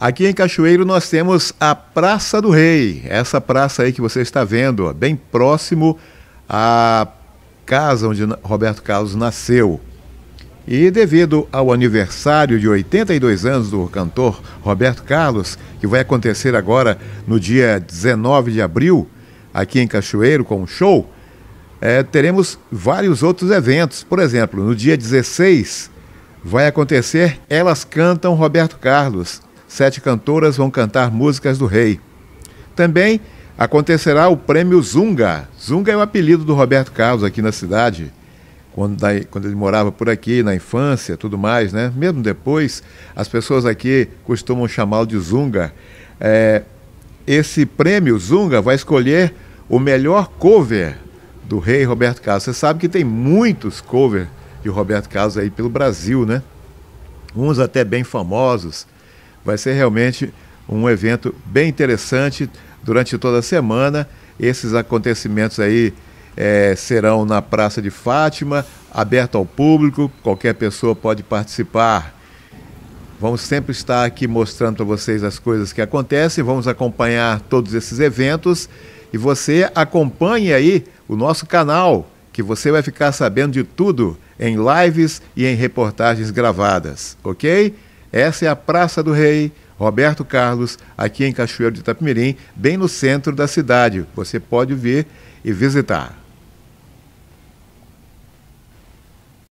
Aqui em Cachoeiro nós temos a Praça do Rei. Essa praça aí que você está vendo, bem próximo à casa onde Roberto Carlos nasceu. E devido ao aniversário de 82 anos do cantor Roberto Carlos, que vai acontecer agora no dia 19 de abril, aqui em Cachoeiro, com um show, é, teremos vários outros eventos. Por exemplo, no dia 16 vai acontecer Elas Cantam Roberto Carlos, sete cantoras vão cantar músicas do rei. Também acontecerá o Prêmio Zunga. Zunga é o apelido do Roberto Carlos aqui na cidade, quando, quando ele morava por aqui, na infância, tudo mais, né? Mesmo depois, as pessoas aqui costumam chamá-lo de Zunga. É, esse prêmio Zunga vai escolher o melhor cover do rei Roberto Carlos. Você sabe que tem muitos covers de Roberto Carlos aí pelo Brasil, né? Uns até bem famosos. Vai ser realmente um evento bem interessante durante toda a semana. Esses acontecimentos aí é, serão na Praça de Fátima, aberto ao público, qualquer pessoa pode participar. Vamos sempre estar aqui mostrando para vocês as coisas que acontecem, vamos acompanhar todos esses eventos e você acompanhe aí o nosso canal, que você vai ficar sabendo de tudo em lives e em reportagens gravadas, ok? Essa é a Praça do Rei Roberto Carlos, aqui em Cachoeiro de Itapemirim, bem no centro da cidade. Você pode ver e visitar.